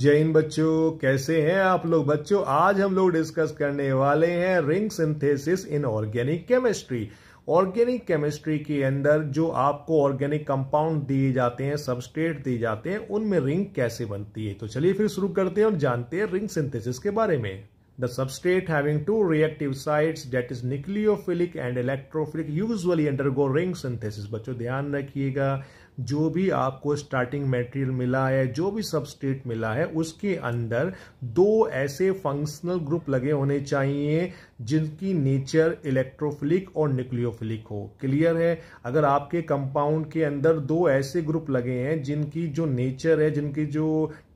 जय हिंद बच्चों कैसे हैं आप लोग बच्चों आज हम लोग डिस्कस करने वाले हैं ring synthesis in organic chemistry organic chemistry के अंदर जो आपको ऑर्गेनिक कंपाउंड दिए जाते हैं सबस्टेट दिए जाते हैं उनमें रिंग कैसे बनती है तो चलिए फिर शुरू करते हैं और जानते हैं रिंग सिंथेसिस के बारे में the substrate having two reactive sites that is nucleophilic and electrophilic usually undergo ring synthesis बच्चों ध्यान रखिएगा जो भी आपको स्टार्टिंग मटेरियल मिला है जो भी सबस्टेट मिला है उसके अंदर दो ऐसे फंक्शनल ग्रुप लगे होने चाहिए जिनकी नेचर इलेक्ट्रोफिलिक और न्यूक्लियोफिलिक हो क्लियर है अगर आपके कंपाउंड के अंदर दो ऐसे ग्रुप लगे हैं जिनकी जो नेचर है जिनकी जो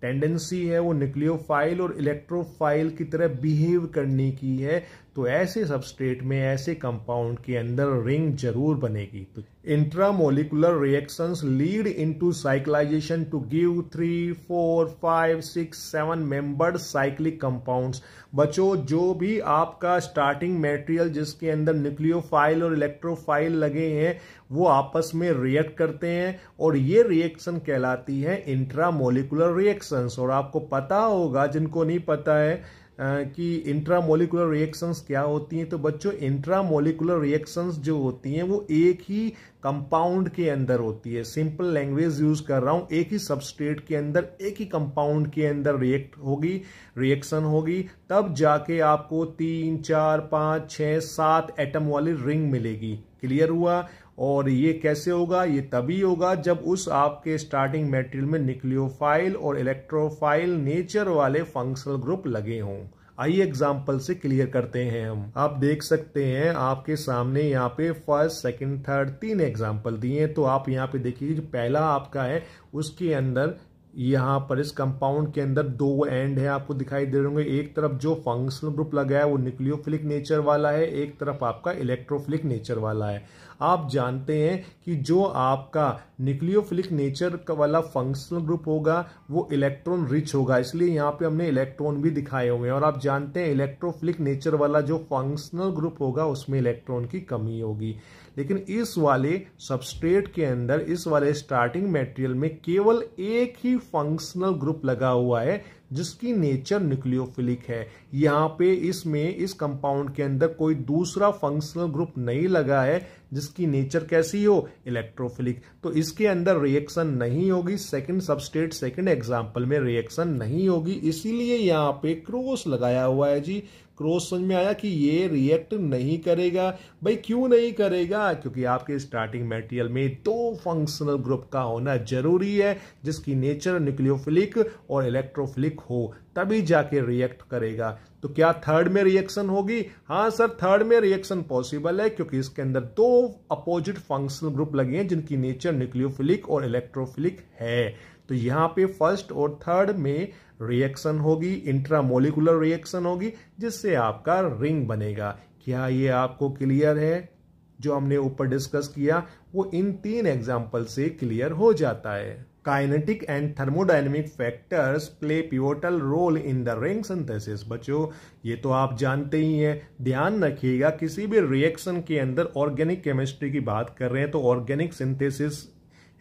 टेंडेंसी है वो न्यूक्लियोफाइल और इलेक्ट्रोफाइल की तरह बिहेव करने की है तो ऐसे सबस्ट्रेट में ऐसे कंपाउंड के अंदर रिंग जरूर बनेगी तो intramolecular reactions lead into cyclisation to give three four five six seven membered cyclic compounds बच्चों जो भी आपका स्टार्टिंग मटेरियल जिसके अंदर न्यूक्लियोफाइल और इलेक्ट्रोफाइल लगे हैं वो आपस में रिएक्ट करते हैं और ये रिएक्शन कहलाती है इंट्रामोलिकुलर रिएक्शंस और आपको पता होगा जिनको नहीं पता है कि इंट्रामोलिकुलर रिएक्शंस क्या होती हैं तो बच्चों इंट्रामोलिकुलर रिएक्शंस जो होती हैं वो एक ही कंपाउंड के अंदर होती है सिंपल लैंग्वेज यूज कर रहा हूं एक ही सबस्टेट के अंदर एक ही कंपाउंड के अंदर रिएक्ट होगी रिएक्शन होगी तब जाके आपको तीन चार पाँच छ सात एटम वाली रिंग मिलेगी क्लियर हुआ और ये कैसे होगा ये तभी होगा जब उस आपके स्टार्टिंग मेटेरियल में न्यूक्लियोफाइल और इलेक्ट्रोफाइल नेचर वाले फंक्शनल ग्रुप लगे हों आइए एग्जाम्पल से क्लियर करते हैं हम आप देख सकते हैं आपके सामने यहाँ पे फर्स्ट सेकंड थर्ड तीन एग्जाम्पल दिए हैं तो आप यहाँ पे देखिए जो पहला आपका है उसके अंदर यहाँ पर इस कंपाउंड के अंदर दो एंड है आपको दिखाई दे रहे होंगे एक तरफ जो फंक्शनल ग्रुप लगा है वो न्यूक्लियोफिलिक नेचर वाला है एक तरफ आपका इलेक्ट्रोफिलिक नेचर वाला है आप जानते हैं कि जो आपका न्यूक्लियोफिलिक नेचर का वाला फंक्शनल ग्रुप होगा वो इलेक्ट्रॉन रिच होगा इसलिए यहाँ पे हमने इलेक्ट्रॉन भी दिखाए हुए हैं और आप जानते हैं इलेक्ट्रोफिलिक नेचर वाला जो फंक्शनल ग्रुप होगा उसमें इलेक्ट्रॉन की कमी होगी लेकिन इस वाले सबस्ट्रेट के अंदर इस वाले स्टार्टिंग मेटेरियल में केवल एक ही फंक्शनल ग्रुप लगा हुआ है जिसकी नेचर न्यूक्लियोफिलिक है यहाँ पे इसमें इस कंपाउंड के अंदर कोई दूसरा फंक्शनल ग्रुप नहीं लगा है जिसकी नेचर कैसी हो इलेक्ट्रोफिलिक तो इसके अंदर रिएक्शन नहीं होगी सेकंड सबस्टेट सेकंड एग्जांपल में रिएक्शन नहीं होगी इसीलिए यहाँ पे क्रोस लगाया हुआ है जी क्रोज समझ में आया कि ये रिएक्ट नहीं करेगा भाई क्यों नहीं करेगा क्योंकि आपके स्टार्टिंग मटेरियल में दो फंक्शनल ग्रुप का होना जरूरी है जिसकी नेचर न्यूक्लियोफिलिक और इलेक्ट्रोफिलिक हो तभी जाके रिएक्ट करेगा तो क्या थर्ड में रिएक्शन होगी हाँ सर थर्ड में रिएक्शन पॉसिबल है क्योंकि इसके अंदर दो अपोजिट फंक्शनल ग्रुप लगे हैं जिनकी नेचर न्यूक्लियोफिलिक और इलेक्ट्रोफिलिक है तो यहाँ पे फर्स्ट और थर्ड में रिएक्शन होगी इंट्रामोलिकुलर रिएक्शन होगी जिससे आपका रिंग बनेगा क्या ये आपको क्लियर है जो हमने ऊपर डिस्कस किया वो इन तीन एग्जाम्पल से क्लियर हो जाता है kinetic and thermodynamic factors play pivotal role in the ring synthesis बच्चों ये तो आप जानते ही हैं ध्यान रखिएगा किसी भी रिएक्शन के अंदर ऑर्गेनिक केमिस्ट्री की बात कर रहे हैं तो ऑर्गेनिक सिंथेसिस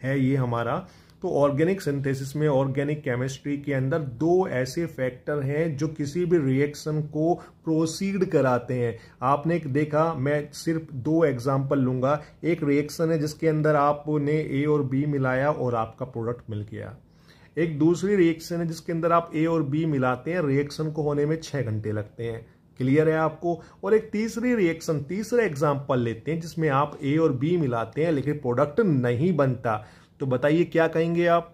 है ये हमारा तो ऑर्गेनिक सिंथेसिस में ऑर्गेनिक केमिस्ट्री के अंदर दो ऐसे फैक्टर हैं जो किसी भी रिएक्शन को प्रोसीड कराते हैं आपने देखा मैं सिर्फ दो एग्जांपल लूंगा एक रिएक्शन है जिसके अंदर आपने ए और बी मिलाया और आपका प्रोडक्ट मिल गया एक दूसरी रिएक्शन है जिसके अंदर आप ए और बी मिलाते हैं रिएक्शन को होने में छः घंटे लगते हैं क्लियर है आपको और एक तीसरी रिएक्शन तीसरा एग्जाम्पल लेते हैं जिसमें आप ए और बी मिलाते हैं लेकिन प्रोडक्ट नहीं बनता तो बताइए क्या कहेंगे आप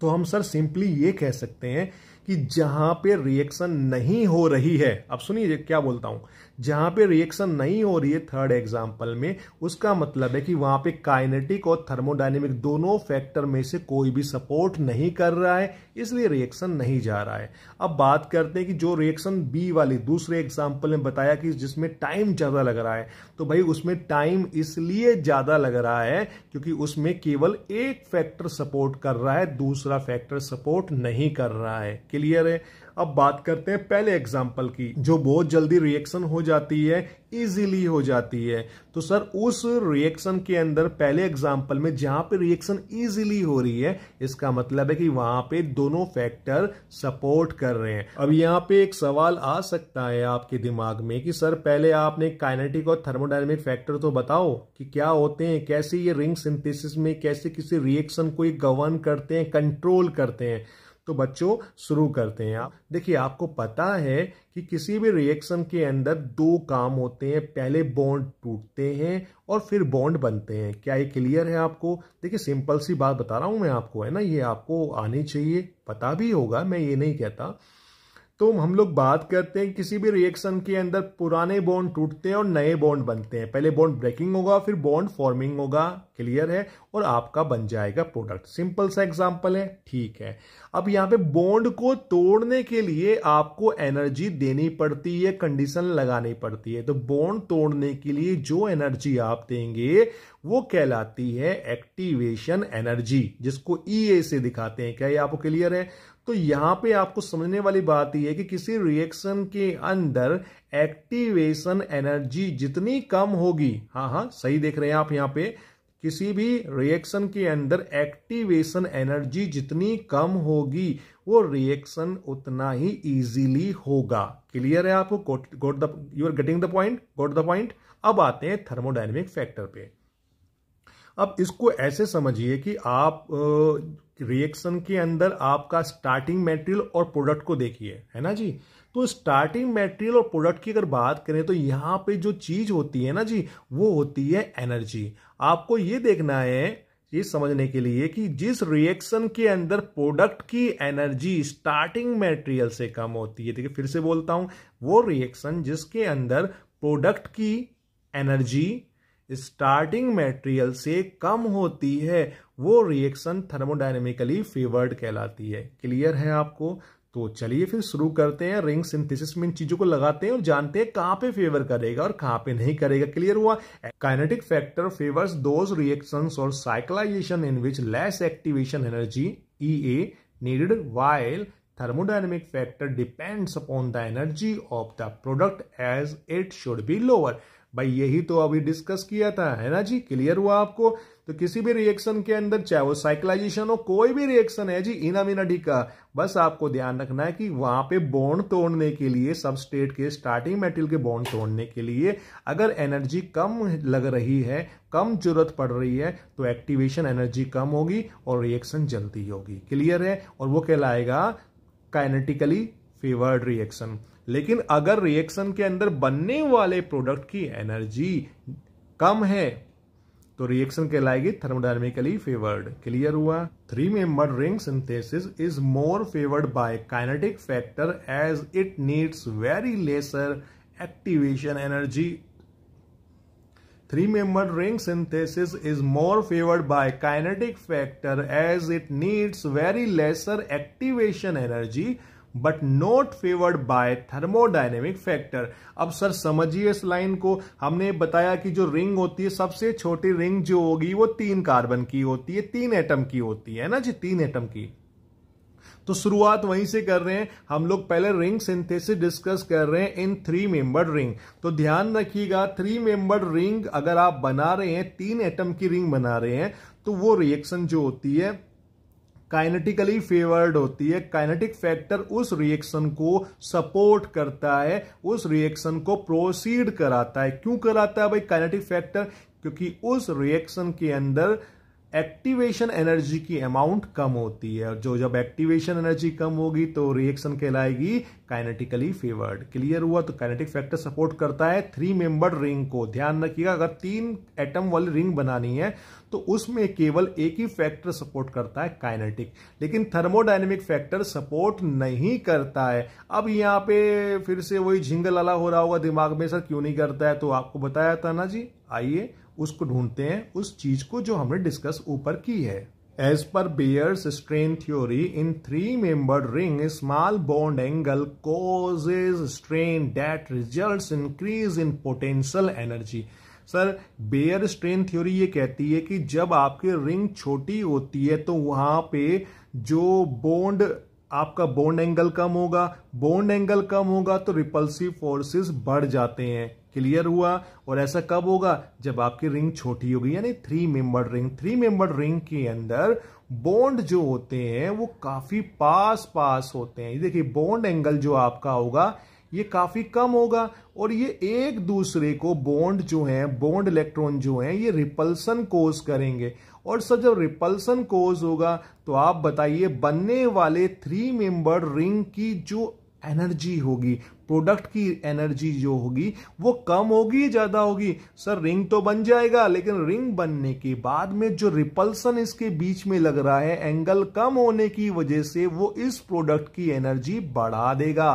तो हम सर सिंपली ये कह सकते हैं कि जहां पे रिएक्शन नहीं हो रही है अब सुनिए क्या बोलता हूं जहां पे रिएक्शन नहीं हो रही है थर्ड एग्जाम्पल में उसका मतलब है कि वहां पे काइनेटिक और थर्मोडाइनेमिक दोनों फैक्टर में से कोई भी सपोर्ट नहीं कर रहा है इसलिए रिएक्शन नहीं जा रहा है अब बात करते हैं कि जो रिएक्शन बी वाली दूसरे एग्जाम्पल में बताया कि जिसमें टाइम ज्यादा लग रहा है तो भाई उसमें टाइम इसलिए ज्यादा लग रहा है क्योंकि उसमें केवल एक फैक्टर सपोर्ट कर रहा है दूसरा फैक्टर सपोर्ट नहीं कर रहा है क्लियर है अब बात करते हैं पहले एग्जाम्पल की जो बहुत जल्दी रिएक्शन हो जाती है इजीली हो जाती है तो सर उस रिएक्शन के अंदर पहले एग्जाम्पल में जहां पे रिएक्शन इजीली हो रही है इसका मतलब है कि वहां पे दोनों फैक्टर सपोर्ट कर रहे हैं अब यहाँ पे एक सवाल आ सकता है आपके दिमाग में कि सर पहले आपने काइनेटिक और थर्मोडायनेमिक फैक्टर तो बताओ कि क्या होते हैं कैसे ये रिंग सिंथेसिस में कैसे किसी रिएक्शन को ये गवर्न करते हैं कंट्रोल करते हैं तो बच्चों शुरू करते हैं आप देखिए आपको पता है कि किसी भी रिएक्शन के अंदर दो काम होते हैं पहले बॉन्ड टूटते हैं और फिर बॉन्ड बनते हैं क्या ये क्लियर है आपको देखिए सिंपल सी बात बता रहा हूं मैं आपको है ना ये आपको आनी चाहिए पता भी होगा मैं ये नहीं कहता तो हम लोग बात करते हैं किसी भी रिएक्शन के अंदर पुराने बॉन्ड टूटते हैं और नए बॉन्ड बनते हैं पहले बॉन्ड ब्रेकिंग होगा फिर बॉन्ड फॉर्मिंग होगा क्लियर है और आपका बन जाएगा प्रोडक्ट सिंपल सा एग्जांपल है ठीक है अब यहाँ पे बॉन्ड को तोड़ने के लिए आपको एनर्जी देनी पड़ती है कंडीशन लगानी पड़ती है तो बॉन्ड तोड़ने के लिए जो एनर्जी आप देंगे वो कहलाती है एक्टिवेशन एनर्जी जिसको ई e ए से दिखाते हैं क्या ये आपको क्लियर है तो यहां पे आपको समझने वाली बात यह है कि किसी रिएक्शन के अंदर एक्टिवेशन एनर्जी जितनी कम होगी हाँ हाँ सही देख रहे हैं आप यहां पे किसी भी रिएक्शन के अंदर एक्टिवेशन एनर्जी जितनी कम होगी वो रिएक्शन उतना ही इजीली होगा क्लियर है आपको got the you are getting the point got the point अब आते हैं थर्मोडाइनमिक फैक्टर पे अब इसको ऐसे समझिए कि आप रिएक्शन के अंदर आपका स्टार्टिंग मटेरियल और प्रोडक्ट को देखिए है ना जी तो स्टार्टिंग मटेरियल और प्रोडक्ट की अगर बात करें तो यहाँ पे जो चीज़ होती है ना जी वो होती है एनर्जी आपको ये देखना है ये समझने के लिए कि जिस रिएक्शन के अंदर प्रोडक्ट की एनर्जी स्टार्टिंग मटेरियल से कम होती है देखिए फिर से बोलता हूं वो रिएक्शन जिसके अंदर प्रोडक्ट की एनर्जी स्टार्टिंग मटेरियल से कम होती है वो रिएक्शन थर्मोडाइनमिकली फेवर्ड कहलाती है क्लियर है आपको तो चलिए फिर शुरू करते हैं रिंग सिंथेसिस में इन चीजों को लगाते हैं और जानते हैं कहाँ पे फेवर करेगा और कहां पे नहीं करेगा क्लियर हुआ kinetic factor favours those reactions और cyclisation in which less activation energy E A needed while thermodynamic factor depends upon the energy of the product as it should be lower भाई यही तो अभी डिस्कस किया था है ना जी क्लियर हुआ आपको तो किसी भी रिएक्शन के अंदर चाहे वो साइक्लाइजेशन हो कोई भी रिएक्शन है जी इना का बस आपको ध्यान रखना है कि वहां पे बॉन्ड तोड़ने के लिए सबस्टेट के स्टार्टिंग मेटल के बॉन्ड तोड़ने के लिए अगर एनर्जी कम लग रही है कम जरूरत पड़ रही है तो एक्टिवेशन एनर्जी कम होगी और रिएक्शन जल्दी होगी क्लियर है और वो कहलाएगा काइनेटिकली फीवर्ड रिएक्शन लेकिन अगर रिएक्शन के अंदर बनने वाले प्रोडक्ट की एनर्जी कम है तो रिएक्शन कहलाएगी थर्मोडायनेमिकली फेवर्ड क्लियर हुआ three member ring synthesis is more favoured by kinetic factor as it needs very lesser activation energy three member ring synthesis is more favoured by kinetic factor as it needs very lesser activation energy but not favoured by thermodynamic factor अब sir समझिए इस line को हमने बताया कि जो ring होती है सबसे छोटी रिंग जो होगी वो तीन कार्बन की होती है तीन एटम की होती है ना जी तीन एटम की तो शुरुआत वहीं से कर रहे हैं हम लोग पहले रिंग सिंथेसिस डिस्कस कर रहे हैं इन थ्री मेंबर रिंग तो ध्यान रखिएगा थ्री मेंबर रिंग अगर आप बना रहे हैं तीन एटम की रिंग बना रहे हैं तो वो रिएक्शन जो होती है काइनेटिकली फेवर्ड होती है काइनेटिक फैक्टर उस रिएक्शन को सपोर्ट करता है उस रिएक्शन को प्रोसीड कराता है क्यों कराता है भाई काइनेटिक फैक्टर क्योंकि उस रिएक्शन के अंदर एक्टिवेशन एनर्जी की अमाउंट कम होती है जो जब एक्टिवेशन एनर्जी कम होगी तो रिएक्शन कहलाएगी काइनेटिकली फेवर्ड क्लियर हुआ तो काइनेटिक फैक्टर सपोर्ट करता है थ्री मेंबर रिंग को ध्यान रखिएगा अगर तीन एटम वाली रिंग बनानी है तो उसमें केवल एक ही फैक्टर सपोर्ट करता है काइनेटिक लेकिन थर्मोडाइनेमिक फैक्टर सपोर्ट नहीं करता है अब यहाँ पे फिर से वही झिंगलाला हो रहा होगा दिमाग में सर क्यों नहीं करता है तो आपको बताया था ना जी आइए उसको ढूंढते हैं उस चीज को जो हमने डिस्कस ऊपर की है as per Baeyer's strain theory in three member ring small bond angle causes strain that result increase in potential energy sir Baeyer strain theory ये कहती है कि जब आपकी रिंग छोटी होती है तो वहां पे जो बोन्ड आपका बोन्ड एंगल कम होगा बोन्ड एंगल कम होगा तो रिपल्सिव फोर्सेस बढ़ जाते हैं क्लियर हुआ और ऐसा कब होगा जब आपकी रिंग छोटी होगी यानी three member ring three member ring के अंदर बोंड जो होते हैं वो काफी पास पास होते हैं देखिए बोंड एंगल जो आपका होगा ये काफी कम होगा और ये एक दूसरे को बॉन्ड जो हैं बॉन्ड इलेक्ट्रॉन जो हैं ये रिपल्सन कोज करेंगे और सर जब रिपल्सन कोज होगा तो आप बताइए बनने वाले थ्री मेंबर रिंग की जो एनर्जी होगी प्रोडक्ट की एनर्जी जो होगी वो कम होगी ज़्यादा होगी सर रिंग तो बन जाएगा लेकिन रिंग बनने के बाद में जो रिपल्सन इसके बीच में लग रहा है एंगल कम होने की वजह से वो इस प्रोडक्ट की एनर्जी बढ़ा देगा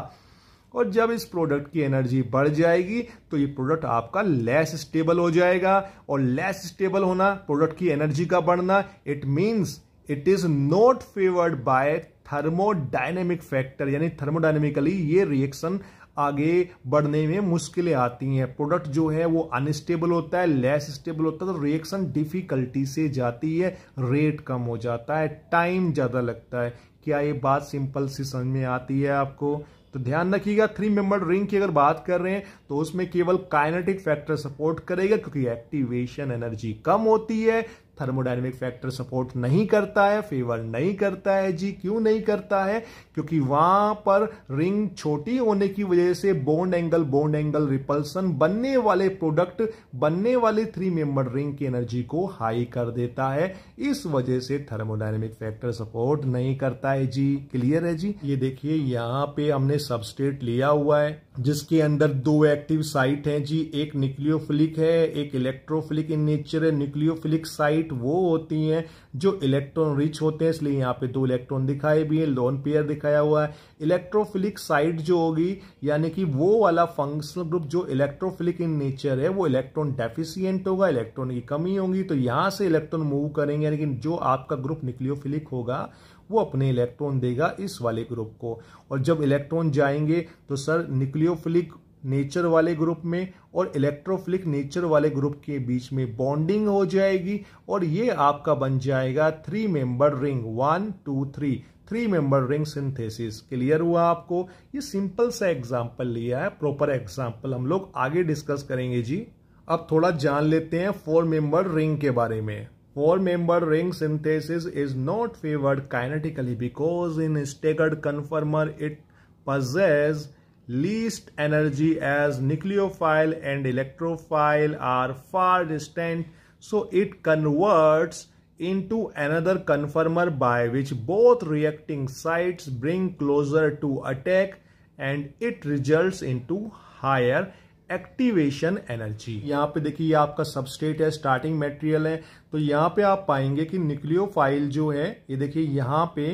और जब इस प्रोडक्ट की एनर्जी बढ़ जाएगी तो ये प्रोडक्ट आपका लेस स्टेबल हो जाएगा और लेस स्टेबल होना प्रोडक्ट की एनर्जी का बढ़ना it means it is not favoured by thermodynamic factor यानी थर्मोडाइनेमिकली ये रिएक्शन आगे बढ़ने में मुश्किलें आती हैं प्रोडक्ट जो है वो अनस्टेबल होता है लेस स्टेबल होता है तो रिएक्शन डिफिकल्टी से जाती है रेट कम हो जाता है टाइम ज़्यादा लगता है क्या ये बात सिंपल सी समझ में आती है आपको तो ध्यान रखिएगा थ्री मेंबर रिंग की अगर बात कर रहे हैं तो उसमें केवल काइनेटिक फैक्टर सपोर्ट करेगा क्योंकि एक्टिवेशन एनर्जी कम होती है थर्मोडाइनमिक फैक्टर सपोर्ट नहीं करता है फेवर नहीं करता है जी क्यों नहीं करता है क्योंकि वहां पर रिंग छोटी होने की वजह से bond angle bond angle repulsion बनने वाले प्रोडक्ट बनने वाले थ्री मेंबर रिंग की एनर्जी को हाई कर देता है इस वजह से थर्मोडाइनमिक फैक्टर सपोर्ट नहीं करता है जी क्लियर है जी ये देखिए यहाँ पे हमने सबस्टेट लिया हुआ है जिसके अंदर दो एक्टिव साइट हैं जी एक न्यूक्लियोफिलिक है एक इलेक्ट्रोफिलिक इन नेचर है न्यूक्लियोफिलिक साइट वो होती हैं जो इलेक्ट्रॉन रिच होते हैं इसलिए यहाँ पे दो इलेक्ट्रॉन दिखाए भी हैं लोन पेयर दिखाया हुआ है इलेक्ट्रोफिलिक साइट जो होगी यानी कि वो वाला फंक्शनल ग्रुप जो इलेक्ट्रोफिलिक इन नेचर है वो इलेक्ट्रॉन डेफिशियंट होगा इलेक्ट्रॉन की कमी होगी तो यहाँ से इलेक्ट्रॉन मूव करेंगे लेकिन जो आपका ग्रुप न्यूक्लियोफिलिक होगा वो अपने इलेक्ट्रॉन देगा इस वाले ग्रुप को और जब इलेक्ट्रॉन जाएंगे तो सर न्यूक्लियोफिलिक नेचर वाले ग्रुप में और इलेक्ट्रोफिलिक नेचर वाले ग्रुप के बीच में बॉन्डिंग हो जाएगी और ये आपका बन जाएगा three member ring one two three three member ring synthesis clear हुआ आपको ये सिंपल सा एग्जाम्पल लिया है प्रॉपर एग्जाम्पल हम लोग आगे डिस्कस करेंगे जी अब थोड़ा जान लेते हैं फोर मेंबर रिंग के बारे में Four-member ring synthesis is not favored kinetically because in staggered conformer it possesses least energy as nucleophile and electrophile are far distant so it converts into another conformer by which both reacting sites bring closer to attack and it results into higher activation energy यहाँ पे देखिए ये आपका substrate है starting material है तो यहाँ पे आप पाएंगे कि न्यूक्लियोफाइल जो है ये देखिए यहाँ पे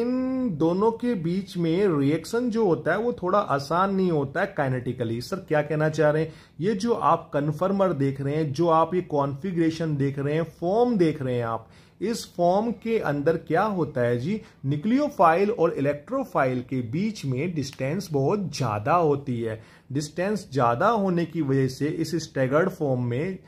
इन दोनों के बीच में रिएक्शन जो होता है वो थोड़ा आसान नहीं होता है काइनेटिकली सर क्या कहना चाह रहे हैं ये जो आप कन्फर्मर देख रहे हैं जो आप ये कॉन्फिग्रेशन देख रहे हैं फॉर्म देख रहे हैं आप इस फॉर्म के अंदर क्या होता है जी न्यूक्लियोफाइल और इलेक्ट्रोफाइल के बीच में डिस्टेंस बहुत ज़्यादा होती है डिस्टेंस ज़्यादा होने की वजह से इस स्टेगर्ड फॉर्म में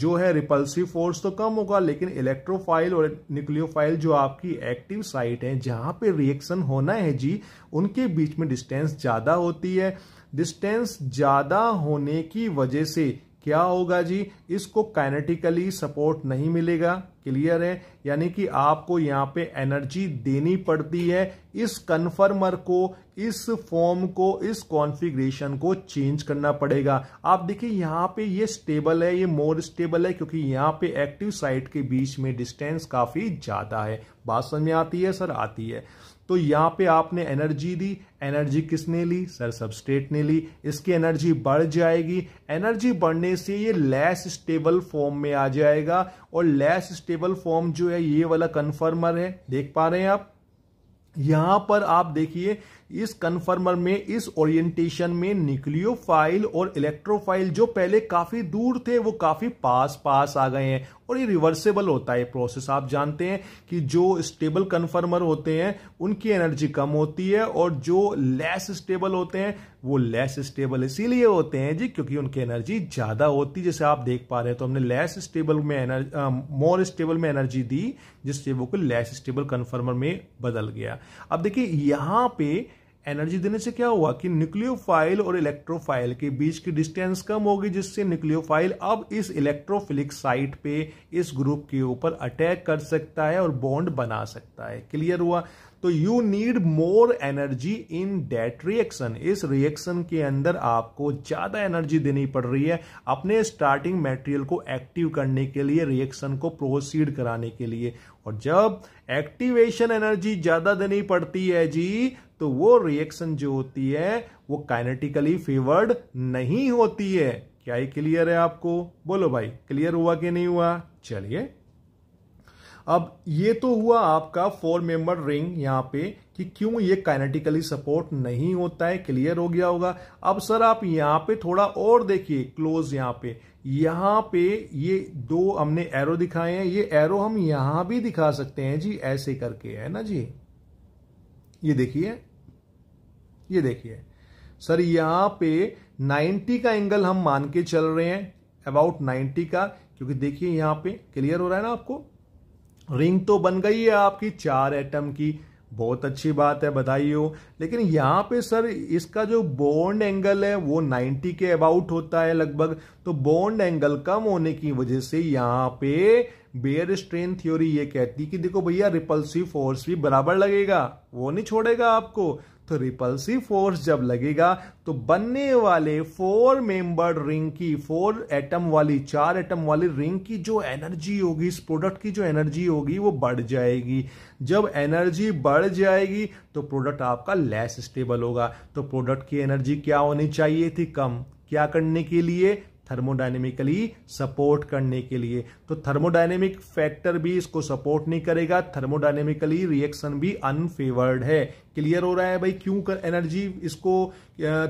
जो है रिपल्सिव फोर्स तो कम होगा लेकिन इलेक्ट्रोफाइल और न्यूक्लियोफाइल जो आपकी एक्टिव साइट है जहाँ पे रिएक्शन होना है जी उनके बीच में डिस्टेंस ज़्यादा होती है डिस्टेंस ज़्यादा होने की वजह से क्या होगा जी इसको काइनेटिकली सपोर्ट नहीं मिलेगा क्लियर है यानी कि आपको यहाँ पे एनर्जी देनी पड़ती है इस कन्फर्मर को इस फॉर्म को इस कॉन्फ़िगरेशन को चेंज करना पड़ेगा आप देखिए यहाँ पे ये स्टेबल है ये मोर स्टेबल है क्योंकि यहाँ पे एक्टिव साइट के बीच में डिस्टेंस काफ़ी ज़्यादा है बात समझ में आती है सर आती है तो यहाँ पे आपने एनर्जी दी एनर्जी किसने ली सर सबस्टेट ने ली इसकी एनर्जी बढ़ जाएगी एनर्जी बढ़ने से ये लेस स्टेबल फॉर्म में आ जाएगा और लेस स्टेबल फॉर्म जो है ये वाला कन्फर्मर है देख पा रहे हैं आप यहां पर आप देखिए इस कन्फर्मर में इस ओरिएंटेशन में न्यूक्लियोफाइल और इलेक्ट्रोफाइल जो पहले काफी दूर थे वो काफी पास पास आ गए हैं और ये रिवर्सेबल होता है प्रोसेस आप जानते हैं कि जो स्टेबल कन्फर्मर होते हैं उनकी एनर्जी कम होती है और जो लेस स्टेबल होते हैं वो लेस स्टेबल इसीलिए होते हैं जी क्योंकि उनकी एनर्जी ज़्यादा होती है जैसे आप देख पा रहे हैं तो हमने लेस स्टेबल में एनर्जी मोर स्टेबल में एनर्जी दी जिससे वो को लेस स्टेबल कन्फर्मर में बदल गया अब देखिए यहां पर एनर्जी देने से क्या हुआ कि न्यूक्लियोफाइल और इलेक्ट्रोफाइल के बीच की डिस्टेंस कम होगी जिससे न्यूक्लियोफाइल अब इस इलेक्ट्रोफिलिक साइट पे इस ग्रुप के ऊपर अटैक कर सकता है और बॉन्ड बना सकता है क्लियर हुआ तो you need more energy in that reaction इस रिएक्शन के अंदर आपको ज़्यादा एनर्जी देनी पड़ रही है अपने स्टार्टिंग मटेरियल को एक्टिव करने के लिए रिएक्शन को प्रोसीड कराने के लिए और जब एक्टिवेशन एनर्जी ज़्यादा देनी पड़ती है जी तो वो रिएक्शन जो होती है वो काइनेटिकली फेवर्ड नहीं होती है क्या ये क्लियर है आपको बोलो भाई क्लियर हुआ कि नहीं हुआ चलिए अब ये तो हुआ आपका फोर मेंबर रिंग यहाँ पे कि क्यों ये काइनेटिकली सपोर्ट नहीं होता है क्लियर हो गया होगा अब सर आप यहाँ पे थोड़ा और देखिए क्लोज यहाँ पे यहाँ पे ये दो हमने एरो दिखाए हैं ये एरो हम यहां भी दिखा सकते हैं जी ऐसे करके है ना जी ये देखिए ये देखिए सर यहां पे 90 का एंगल हम मान के चल रहे हैं अबाउट 90 का क्योंकि देखिए यहां पे क्लियर हो रहा है ना आपको रिंग तो बन गई है आपकी चार एटम की बहुत अच्छी बात है बताइए लेकिन यहाँ पे सर इसका जो बॉन्ड एंगल है वो 90 के अबाउट होता है लगभग तो बॉन्ड एंगल कम होने की वजह से यहाँ पे बेयर स्ट्रेन थ्योरी ये कहती कि देखो भैया रिपल्सिव फोर्स भी बराबर लगेगा वो नहीं छोड़ेगा आपको तो रिपल्सिव फोर्स जब लगेगा तो बनने वाले फोर मेंबर रिंग की फोर एटम वाली चार एटम वाली रिंग की जो एनर्जी होगी इस प्रोडक्ट की जो एनर्जी होगी वो बढ़ जाएगी जब एनर्जी बढ़ जाएगी तो प्रोडक्ट आपका लेस स्टेबल होगा तो प्रोडक्ट की एनर्जी क्या होनी चाहिए थी कम क्या करने के लिए थर्मोडाइनेमिकली सपोर्ट करने के लिए तो थर्मोडाइनेमिक फैक्टर भी इसको सपोर्ट नहीं करेगा थर्मोडाइनेमिकली रिएक्शन भी अनफेवर्ड है क्लियर हो रहा है भाई क्यों कर एनर्जी इसको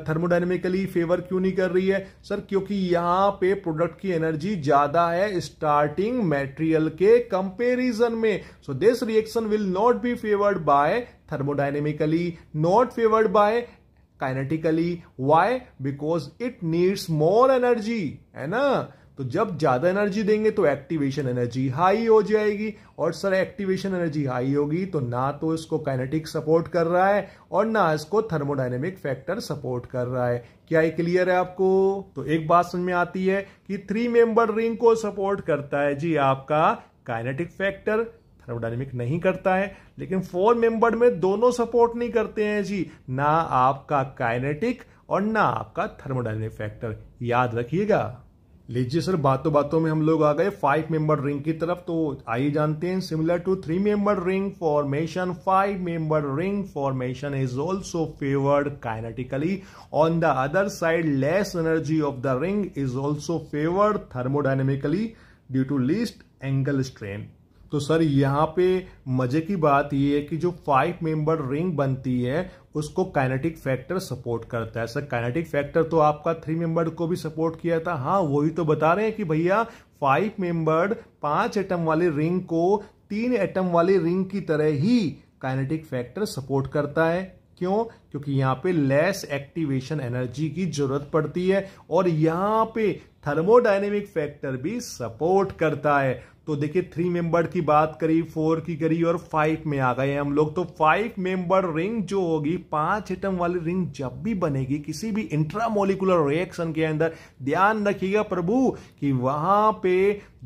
थर्मोडाइनेमिकली फेवर क्यों नहीं कर रही है सर क्योंकि यहाँ पे प्रोडक्ट की एनर्जी ज़्यादा है स्टार्टिंग मेटेरियल के कंपेरिजन में so this reaction will not be favoured by thermodynamically not favoured by kinetically why because it needs more energy है ना तो जब ज्यादा एनर्जी देंगे तो एक्टिवेशन एनर्जी हाई हो जाएगी और सर एक्टिवेशन एनर्जी हाई होगी तो ना तो इसको काइनेटिक सपोर्ट कर रहा है और ना इसको थर्मोडाइनेमिक फैक्टर सपोर्ट कर रहा है क्या ये क्लियर है आपको तो एक बात समझ में आती है कि थ्री मेंबर रिंग को सपोर्ट करता है जी आपका काइनेटिक फैक्टर थर्मोडाइनमिक नहीं करता है लेकिन फोर मेंबर में दोनों सपोर्ट नहीं करते हैं जी ना आपका काइनेटिक और ना आपका थर्मोडाइनमिक फैक्टर याद रखिएगा लीजिए सर बातों बातों में हम लोग आ गए फाइव मेंबर रिंग की तरफ तो आइए जानते हैं similar to three member ring formation five member ring formation is also favoured kinetically on the other side less energy of the ring is also favoured thermodynamically due to least angle strain तो sir यहाँ पे मजे की बात ये है कि जो फाइव मेंबर रिंग बनती है उसको काइनेटिक फैक्टर सपोर्ट करता है सर काइनेटिक फैक्टर तो आपका थ्री मेंबर को भी सपोर्ट किया था हाँ वही तो बता रहे हैं कि भैया फाइव मेंबर पांच एटम वाली रिंग को तीन एटम वाली रिंग की तरह ही काइनेटिक फैक्टर सपोर्ट करता है क्यों क्योंकि यहाँ पे लेस एक्टिवेशन एनर्जी की जरूरत पड़ती है और यहाँ पे थर्मोडाइनेमिक फैक्टर भी सपोर्ट करता है तो देखिए थ्री मेंबर की बात करी फोर की करी और फाइव में आ गए हम लोग तो फाइव मेंबर रिंग जो होगी पांच एटम वाली रिंग जब भी बनेगी किसी भी इंट्रामोलिकुलर रिएक्शन के अंदर ध्यान रखिएगा प्रभु कि वहां पे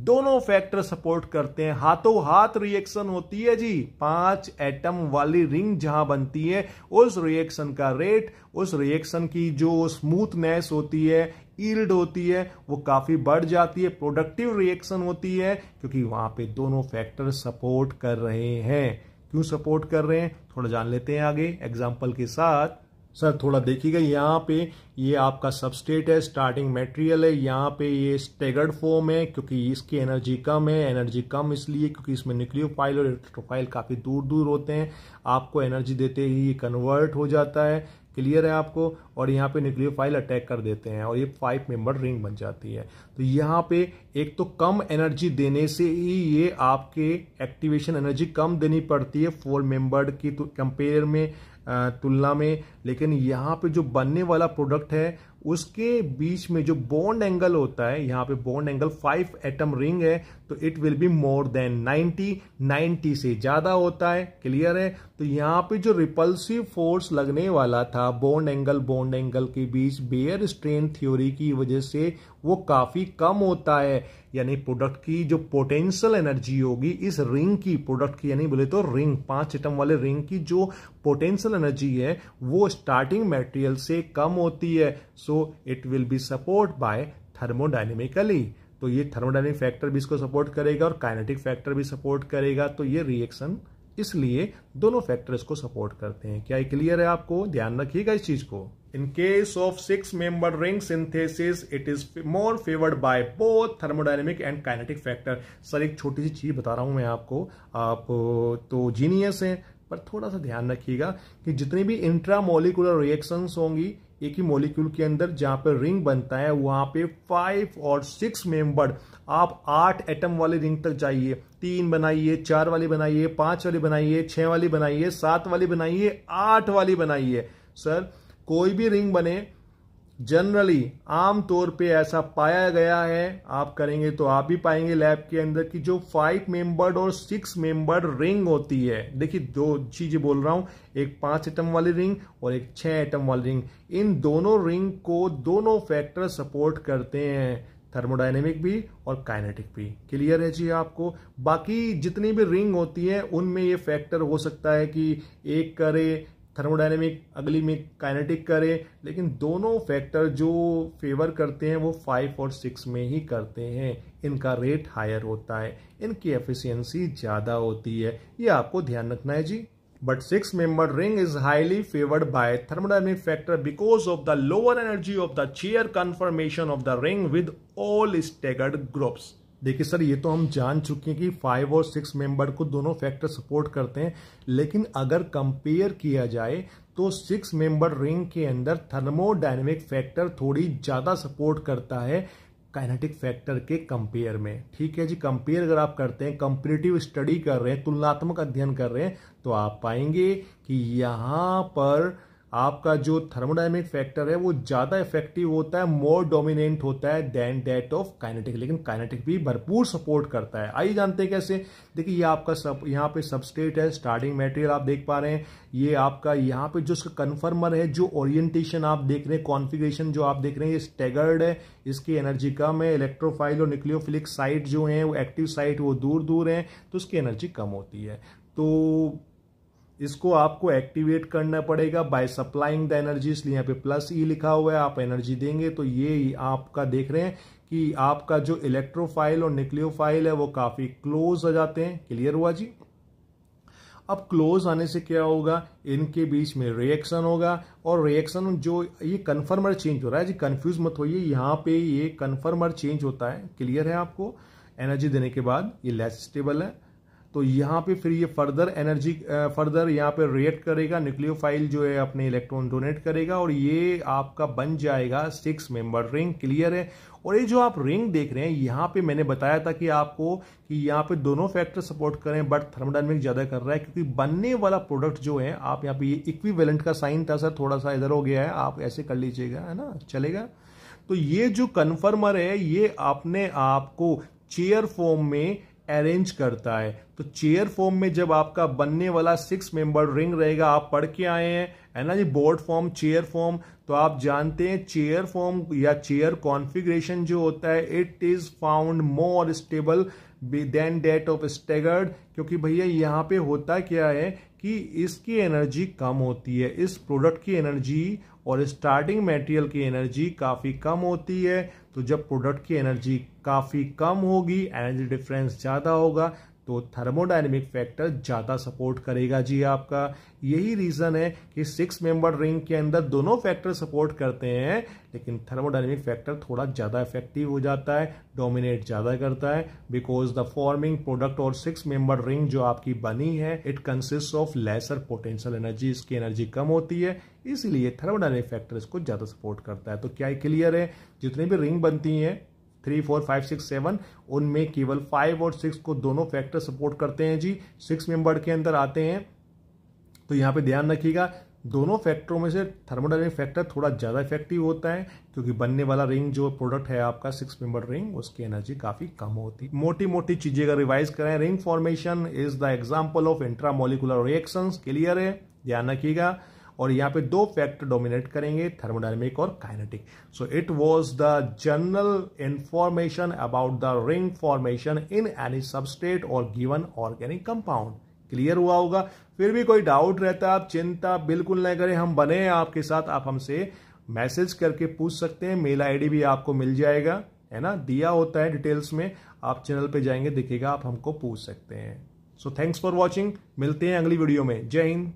दोनों फैक्टर सपोर्ट करते हैं हाथों हाथ रिएक्शन होती है जी पांच एटम वाली रिंग जहां बनती है उस रिएक्शन का रेट उस रिएक्शन की जो स्मूथनेस होती है ईल्ड होती है वो काफ़ी बढ़ जाती है प्रोडक्टिव रिएक्शन होती है क्योंकि वहां पे दोनों फैक्टर सपोर्ट कर रहे हैं क्यों सपोर्ट कर रहे हैं थोड़ा जान लेते हैं आगे एग्जाम्पल के साथ सर थोड़ा देखिएगा यहाँ पे ये आपका सबस्टेट है स्टार्टिंग मटेरियल है यहाँ पे ये स्टेगर्ड फॉर्म है क्योंकि इसकी एनर्जी कम है एनर्जी कम इसलिए क्योंकि इसमें न्यूक्लियोफाइल और इलेक्ट्रोफाइल काफ़ी दूर दूर होते हैं आपको एनर्जी देते ही ये कन्वर्ट हो जाता है क्लियर है आपको और यहाँ पे फाइल अटैक कर देते हैं और ये फाइव मेंबर रिंग बन जाती है तो यहाँ पे एक तो कम एनर्जी देने से ही ये आपके एक्टिवेशन एनर्जी कम देनी पड़ती है फोर मेंबर्ड की तो कंपेयर में तुलना में लेकिन यहाँ पे जो बनने वाला प्रोडक्ट है उसके बीच में जो बॉन्ड एंगल होता है यहाँ पे bond angle five atom ring है तो it will be more than 90 90 से ज़्यादा होता है क्लियर है तो यहाँ पे जो रिपल्सिव फोर्स लगने वाला था बॉन्ड एंगल बॉन्ड एंगल के बीच बेयर स्ट्रेन थ्योरी की वजह से वो काफ़ी कम होता है यानी प्रोडक्ट की जो पोटेंशियल एनर्जी होगी इस रिंग की प्रोडक्ट की यानी बोले तो रिंग पांच एटम वाले रिंग की जो पोटेंशियल एनर्जी है वो स्टार्टिंग मटेरियल से कम होती है so it will be support by thermodynamically तो ये थर्मोडाइनमिक फैक्टर भी इसको सपोर्ट करेगा और काइनेटिक फैक्टर भी सपोर्ट करेगा तो ये रिएक्शन इसलिए दोनों फैक्टर्स को सपोर्ट करते हैं क्या ये क्लियर है आपको ध्यान रखिएगा इस चीज को in case of six member ring synthesis it is more favoured by both thermodynamic and kinetic factor sir एक छोटी सी चीज बता रहा हूं मैं आपको आप तो जीनियस हैं पर थोड़ा सा ध्यान रखिएगा कि जितनी भी इंट्रामोलिकुलर रिएक्शंस होंगी एक ही मॉलिक्यूल के अंदर जहां पर रिंग बनता है वहां पे फाइव और सिक्स मेंबर आप आठ एटम वाले रिंग तक जाइए तीन बनाइए चार वाली बनाइए पांच वाली बनाइए छ वाली बनाइए सात वाली बनाइए आठ वाली बनाइए सर कोई भी रिंग बने जनरली आम तौर पे ऐसा पाया गया है आप करेंगे तो आप भी पाएंगे लैब के अंदर कि जो फाइव मेंबर्ड और सिक्स मेंबर्ड रिंग होती है देखिए दो चीजें बोल रहा हूं एक पांच एटम वाली रिंग और एक छह एटम वाली रिंग इन दोनों रिंग को दोनों फैक्टर सपोर्ट करते हैं थर्मोडाइनेमिक भी और काइनेटिक भी क्लियर है जी आपको बाकी जितनी भी रिंग होती है उनमें ये फैक्टर हो सकता है कि एक करे थर्मोडाइनेमिक अगली में काइनेटिक करें लेकिन दोनों फैक्टर जो फेवर करते हैं वो फाइव और सिक्स में ही करते हैं इनका रेट हायर होता है इनकी एफिशिएंसी ज़्यादा होती है ये आपको ध्यान रखना है जी but six member ring is highly favoured by thermodynamic factor because of the lower energy of the chair conformation of the ring with all staggered groups देखिए सर ये तो हम जान चुके हैं कि फाइव और सिक्स मेंबर को दोनों फैक्टर सपोर्ट करते हैं लेकिन अगर कंपेयर किया जाए तो सिक्स मेंबर रिंग के अंदर थर्मोडाइनमिक फैक्टर थोड़ी ज़्यादा सपोर्ट करता है काइनेटिक फैक्टर के कंपेयर में ठीक है जी कंपेयर अगर आप करते हैं कंपेरेटिव स्टडी कर रहे हैं तुलनात्मक अध्ययन कर रहे हैं तो आप पाएंगे कि यहाँ पर आपका जो थर्मोडाइनमिक फैक्टर है वो ज़्यादा इफेक्टिव होता है मोर डोमिनेंट होता है देन डेट ऑफ काइनेटिक लेकिन काइनेटिक भी भरपूर सपोर्ट करता है आइए जानते हैं कैसे देखिए ये आपका सब यहाँ पे सबस्टेट है स्टार्टिंग मटेरियल आप देख पा रहे हैं ये आपका यहाँ पे जो उसका कन्फर्मर है जो ओरिएंटेशन आप देख रहे हैं कॉन्फिग्रेशन जो आप देख रहे हैं ये स्टेगर्ड है इसकी एनर्जी कम है इलेक्ट्रोफाइल और न्यूक्लियोफिलिक साइट जो है वो एक्टिव साइट वो दूर दूर है तो उसकी एनर्जी कम होती है तो इसको आपको एक्टिवेट करना पड़ेगा बाय सप्लाइंग द एनर्जी इसलिए यहाँ पे प्लस ई e लिखा हुआ है आप एनर्जी देंगे तो ये आपका देख रहे हैं कि आपका जो इलेक्ट्रोफाइल और न्यूक्लियोफाइल है वो काफ़ी क्लोज आ जाते हैं क्लियर हुआ जी अब क्लोज आने से क्या होगा इनके बीच में रिएक्शन होगा और रिएक्शन जो ये कन्फर्मर चेंज हो रहा है जी कन्फ्यूज मत होइए यहाँ पे ये कन्फर्मर चेंज होता है क्लियर है आपको एनर्जी देने के बाद ये लेस स्टेबल है तो यहाँ पे फिर ये फर्दर एनर्जी फर्दर यहाँ पे रिएक्ट करेगा न्यूक्लियोफाइल जो है अपने इलेक्ट्रॉन डोनेट करेगा और ये आपका बन जाएगा सिक्स मेंबर रिंग क्लियर है और ये जो आप रिंग देख रहे हैं यहाँ पे मैंने बताया था कि आपको कि यहाँ पे दोनों फैक्टर सपोर्ट करें बट थर्मोडाइनमिक ज़्यादा कर रहा है क्योंकि बनने वाला प्रोडक्ट जो है आप यहाँ पे ये इक्विवेलेंट का साइन था सर थोड़ा सा इधर हो गया है आप ऐसे कर लीजिएगा है ना चलेगा तो ये जो कन्फर्मर है ये अपने आप को चेयर फॉर्म में अरेंज करता है तो चेयर फॉर्म में जब आपका बनने वाला सिक्स मेंबर रिंग रहेगा आप पढ़ के आए हैं है ना जी बोर्ड फॉर्म चेयर फॉर्म तो आप जानते हैं चेयर फॉर्म या चेयर कॉन्फिग्रेशन जो होता है it is found more stable than that of staggered क्योंकि भैया यहाँ पे होता क्या है कि इसकी एनर्जी कम होती है इस प्रोडक्ट की एनर्जी और स्टार्टिंग मेटेरियल की एनर्जी काफ़ी कम होती है तो जब प्रोडक्ट की एनर्जी काफ़ी कम होगी एनर्जी डिफरेंस ज़्यादा होगा तो थर्मोडाइनमिक फैक्टर ज़्यादा सपोर्ट करेगा जी आपका यही रीज़न है कि सिक्स मेंबर रिंग के अंदर दोनों फैक्टर सपोर्ट करते हैं लेकिन थर्मोडाइनमिक फैक्टर थोड़ा ज़्यादा इफेक्टिव हो जाता है डोमिनेट ज़्यादा करता है बिकॉज द फॉर्मिंग प्रोडक्ट और सिक्स मेंबर रिंग जो आपकी बनी है it consist of lesser potential energy इसकी एनर्जी कम होती है इसीलिए थर्मोडाइनमिक फैक्टर इसको ज़्यादा सपोर्ट करता है तो क्या क्लियर है जितनी भी रिंग बनती हैं three four five six seven उनमें केवल फाइव और सिक्स को दोनों फैक्टर सपोर्ट करते हैं जी सिक्स मेंबर के अंदर आते हैं तो यहाँ पे ध्यान रखिएगा दोनों फैक्टरों में से थर्मोडाइनमिक फैक्टर थोड़ा ज़्यादा इफेक्टिव होता है क्योंकि बनने वाला रिंग जो प्रोडक्ट है आपका सिक्स मेंबर रिंग उसकी एनर्जी काफ़ी कम होती है मोटी मोटी चीज़ें अगर रिवाइज करें ring formation is the example of intramolecular reactions clear है ध्यान रखिएगा और यहाँ पे दो फैक्टर डोमिनेट करेंगे थर्मोडाइनमिक और kinetic so it was the general information about the ring formation in any substrate और गिवन ऑर्गेनिक कंपाउंड क्लियर हुआ होगा फिर भी कोई डाउट रहता है आप चिंता बिल्कुल नहीं करें हम बने हैं आपके साथ आप हमसे मैसेज करके पूछ सकते हैं मेल आईडी भी आपको मिल जाएगा है ना दिया होता है डिटेल्स में आप चैनल पे जाएंगे दिखेगा आप हमको पूछ सकते हैं सो थैंक्स फॉर वॉचिंग मिलते हैं अगली वीडियो में जय हिंद